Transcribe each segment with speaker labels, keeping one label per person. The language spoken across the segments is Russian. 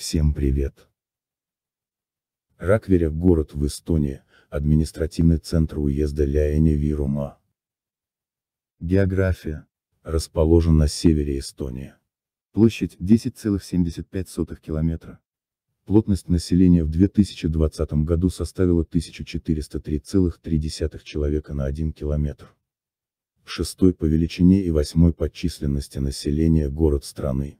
Speaker 1: Всем привет! Ракверя – город в Эстонии, административный центр уезда Ляэня Вирума. География. Расположен на севере Эстонии. Площадь 10,75 километра. Плотность населения в 2020 году составила 1403,3 человека на 1 километр. Шестой по величине и восьмой по численности населения город страны.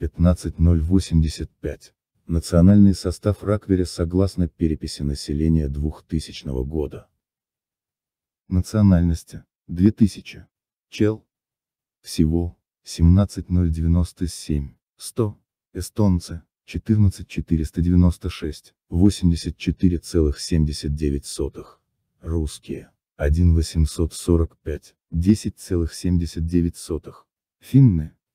Speaker 1: 15.085. Национальный состав Ракверя согласно переписи населения 2000 года. Национальности. 2000. Чел. Всего. 17.097. 100. Эстонцы. 14496. 84,79. Русские. 1845. 10,79. Финны.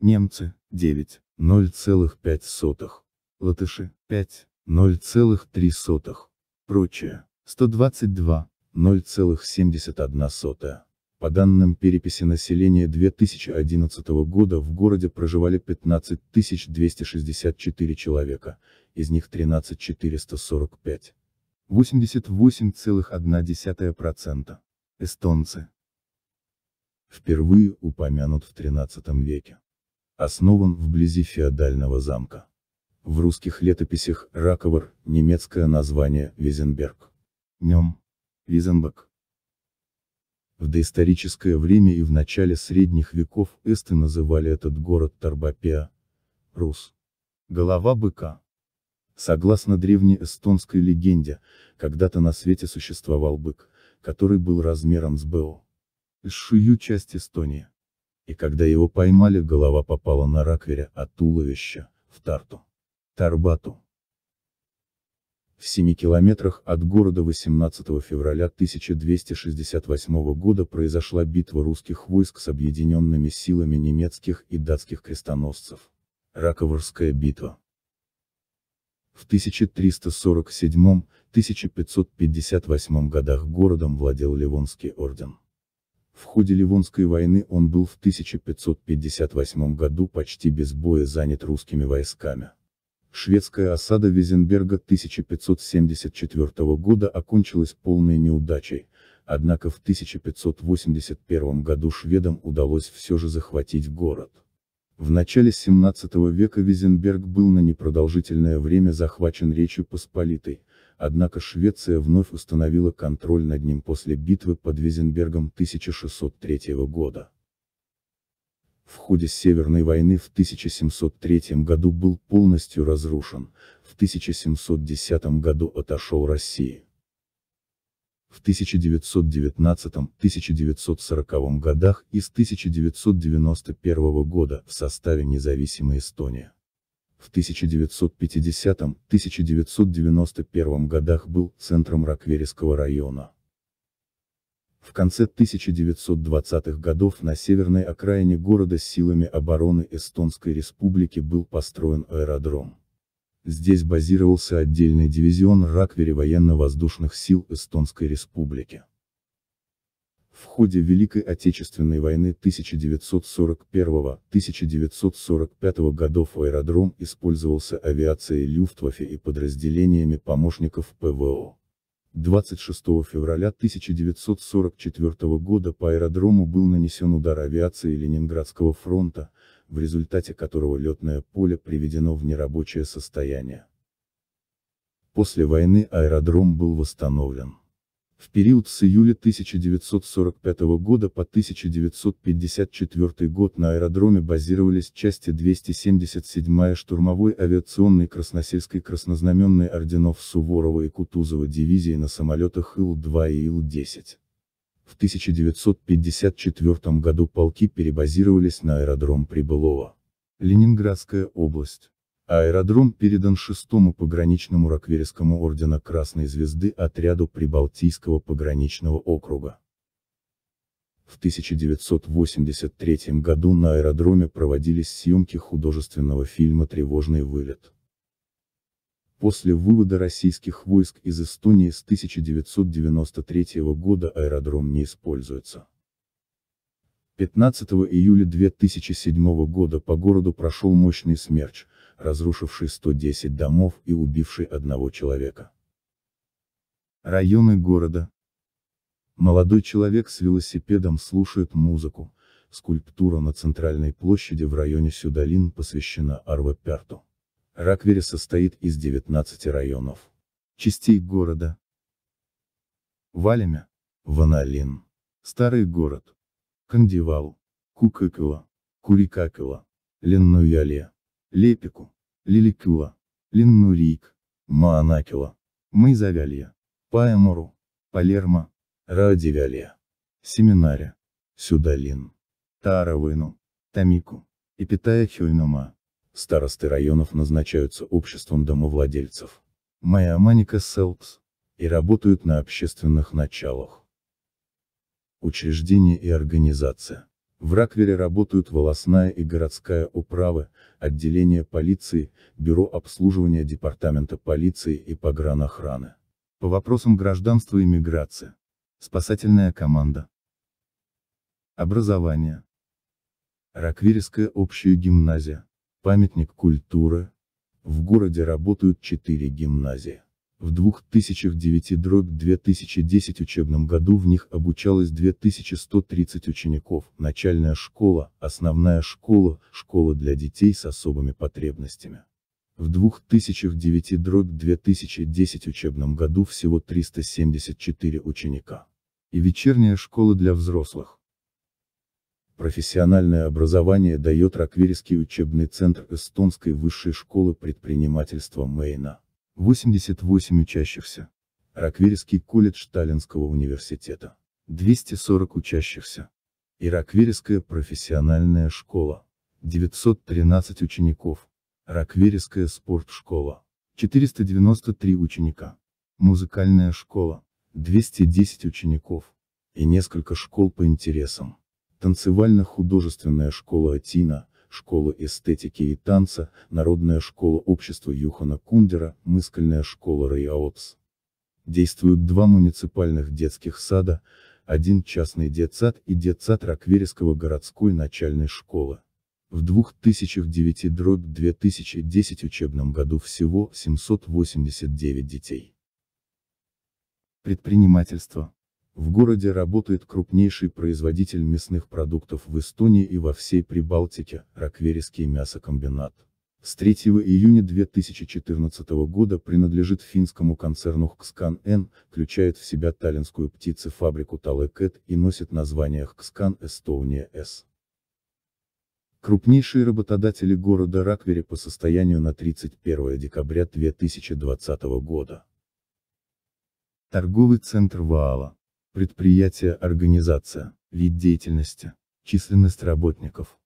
Speaker 1: немцы, 9, 0,5, латыши, 5, 0,3, прочее, 122, 0,71. По данным переписи населения 2011 года в городе проживали 15 264 человека, из них 13 445. 88,1%. Эстонцы. Впервые упомянут в 13 веке основан вблизи феодального замка. В русских летописях Раковар, немецкое название Визенберг. Нем. Визенберг. В доисторическое время и в начале средних веков эсты называли этот город Тарбапеа. Рус. Голова быка. Согласно древней эстонской легенде, когда-то на свете существовал бык, который был размером с БО. Ишую часть Эстонии и когда его поймали, голова попала на Раквере, а туловище – в Тарту. Тарбату. В 7 километрах от города 18 февраля 1268 года произошла битва русских войск с объединенными силами немецких и датских крестоносцев. Раковорская битва. В 1347-1558 годах городом владел Ливонский орден. В ходе Ливонской войны он был в 1558 году почти без боя занят русскими войсками. Шведская осада Визенберга 1574 года окончилась полной неудачей, однако в 1581 году шведам удалось все же захватить город. В начале 17 века Визенберг был на непродолжительное время захвачен Речью Посполитой, Однако Швеция вновь установила контроль над ним после битвы под Визенбергом 1603 года. В ходе Северной войны в 1703 году был полностью разрушен, в 1710 году отошел России. В 1919-1940 годах и с 1991 года в составе независимой Эстонии. В 1950-1991 годах был центром Ракверийского района. В конце 1920-х годов на северной окраине города силами обороны Эстонской республики был построен аэродром. Здесь базировался отдельный дивизион Раквери военно-воздушных сил Эстонской республики. В ходе Великой Отечественной войны 1941-1945 годов аэродром использовался авиацией Люфтваффе и подразделениями помощников ПВО. 26 февраля 1944 года по аэродрому был нанесен удар авиации Ленинградского фронта, в результате которого летное поле приведено в нерабочее состояние. После войны аэродром был восстановлен. В период с июля 1945 года по 1954 год на аэродроме базировались части 277-я штурмовой авиационной красносельской краснознаменной орденов Суворова и Кутузова дивизии на самолетах Ил-2 и Ил-10. В 1954 году полки перебазировались на аэродром Прибылова. Ленинградская область. Аэродром передан 6-му пограничному ракверскому ордена Красной Звезды отряду Прибалтийского пограничного округа. В 1983 году на аэродроме проводились съемки художественного фильма «Тревожный вылет». После вывода российских войск из Эстонии с 1993 года аэродром не используется. 15 июля 2007 года по городу прошел мощный смерч – разрушивший 110 домов и убивший одного человека. Районы города. Молодой человек с велосипедом слушает музыку, скульптура на центральной площади в районе Сюдалин посвящена Арве Перту. Раквери состоит из 19 районов. Частей города. Валимя, Ваналин, Старый город, Кандивал, Кукакова, Курикакова, Леннуяле. Лепику, Лиликюа, Линнурик, Маанакила, Майзавялья, Паэмуру, Палермо, Радивялья, Семинаря, Сюдалин, Таравину, Тамику, Эпитая Хюйнума. Старосты районов назначаются обществом домовладельцев. Майаманика Селпс и работают на общественных началах. Учреждение и организация. В Раквере работают волосная и городская управы, отделение полиции, бюро обслуживания департамента полиции и погранохраны. По вопросам гражданства и миграции. Спасательная команда. Образование. Раквирская общая гимназия. Памятник культуры. В городе работают четыре гимназии. В 2009-2010 учебном году в них обучалось 2130 учеников, начальная школа, основная школа, школа для детей с особыми потребностями. В 2009-2010 учебном году всего 374 ученика. И вечерняя школа для взрослых. Профессиональное образование дает Раквирский учебный центр Эстонской высшей школы предпринимательства Мейна. 88 учащихся. Раквирский колледж Таллинского университета. 240 учащихся. Ираквирская профессиональная школа. 913 учеников. Раквирская спортшкола. 493 ученика. Музыкальная школа. 210 учеников. И несколько школ по интересам. Танцевально-художественная школа Атина школа эстетики и танца, народная школа общества Юхана Кундера, мыскальная школа Райаотс. Действуют два муниципальных детских сада, один частный детсад и детсад Раквериского городской начальной школы. В 2009-2010 учебном году всего 789 детей. Предпринимательство в городе работает крупнейший производитель мясных продуктов в Эстонии и во всей Прибалтике, Ракверийский мясокомбинат. С 3 июня 2014 года принадлежит финскому концерну Хкскан Н, включает в себя таллинскую птицефабрику Талекет и носит название Хкскан Эстония С. Крупнейшие работодатели города Раквери по состоянию на 31 декабря 2020 года. Торговый центр Ваала. Предприятие организация, вид деятельности, численность работников.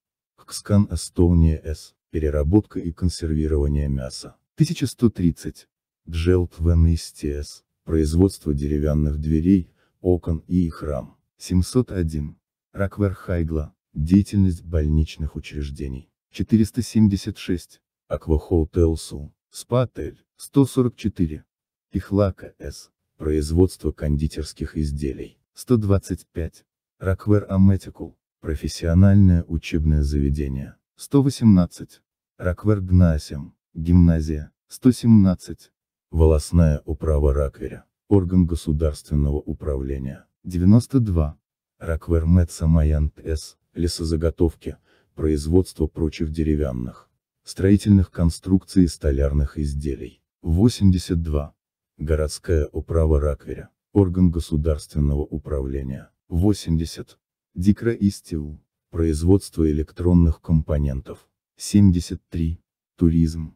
Speaker 1: Кскан Эстония С. Переработка и консервирование мяса. 1130. Джелт Вен СТС. Производство деревянных дверей, окон и их рам. 701. Раквер Хайгла. Деятельность больничных учреждений. 476. Аквахоу Телсу. Спатель. 144. Ихлака С производство кондитерских изделий. 125. Rockware Ametical, профессиональное учебное заведение. 118. Раквер Гнасим, гимназия. 117. Волосная управа Ракверя, орган государственного управления. 92. Раквер Мэтсамаянт С, лесозаготовки, производство прочих деревянных, строительных конструкций и столярных изделий. 82. Городская управа Ракверя. Орган государственного управления. 80. Дикроистил. Производство электронных компонентов. 73. Туризм.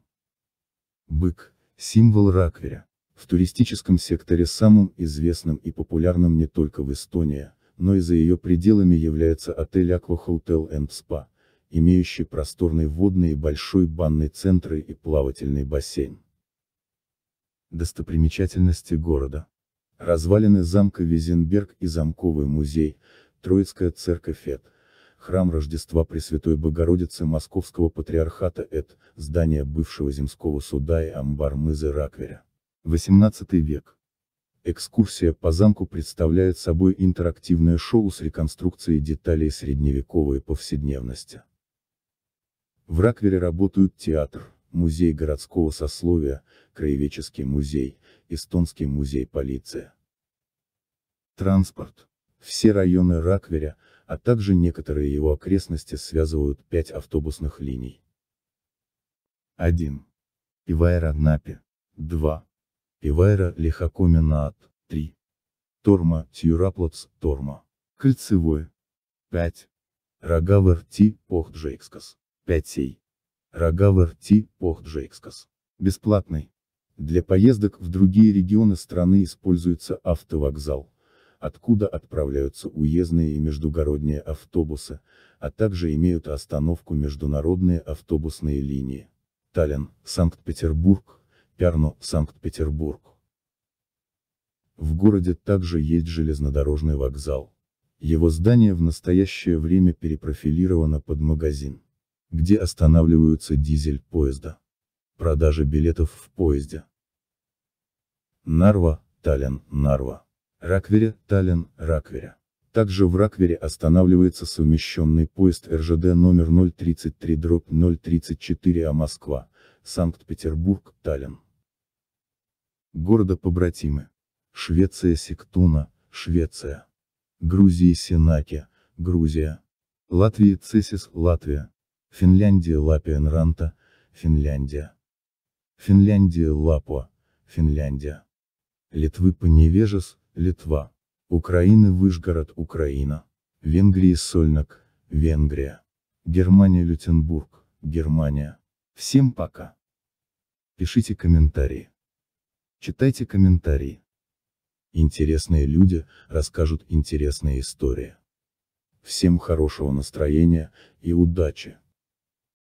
Speaker 1: Бык. Символ Ракверя. В туристическом секторе самым известным и популярным не только в Эстонии, но и за ее пределами является отель Aqua Hotel and Spa, имеющий просторный водный и большой банный центры и плавательный бассейн. Достопримечательности города. Развалины замка Визенберг и замковый музей, Троицкая церковь Эд, храм Рождества Пресвятой Богородицы Московского Патриархата Эд, здание бывшего земского суда и амбар Мызы Ракверя. 18 век. Экскурсия по замку представляет собой интерактивное шоу с реконструкцией деталей средневековой повседневности. В Раквере работают театр, Музей городского сословия, Краеведческий музей, Эстонский музей полиции. Транспорт. Все районы Ракверя, а также некоторые его окрестности связывают пять автобусных линий. 1. Ивайра Напи. 2. Ивайра Лихакоминаат. 3. Торма Тьюраплац Торма. Кольцевой. 5. Рогавер Ти Похджейкскас. 5 сей. Рогавер Ти, порт Бесплатный. Для поездок в другие регионы страны используется автовокзал, откуда отправляются уездные и междугородние автобусы, а также имеют остановку международные автобусные линии. Таллин, Санкт-Петербург, Пярно, Санкт-Петербург. В городе также есть железнодорожный вокзал. Его здание в настоящее время перепрофилировано под магазин где останавливаются дизель поезда. Продажа билетов в поезде. Нарва, Таллин, Нарва. Раквере, Таллин, Раквере. Также в Раквере останавливается совмещенный поезд РЖД номер 033-034 А Москва, Санкт-Петербург, Таллин. Города-побратимы. Швеция Сектуна, Швеция. Грузия Синаки, Грузия. Латвия Цесис, Латвия. Финляндия Лапиенранта, Финляндия. Финляндия Лапуа, Финляндия. Литвы Поневежес, Литва. Украины Выжгород, Украина. Венгрии Сольнак, Венгрия. Германия Лютенбург, Германия. Всем пока. Пишите комментарии. Читайте комментарии. Интересные люди расскажут интересные истории. Всем хорошего настроения и удачи!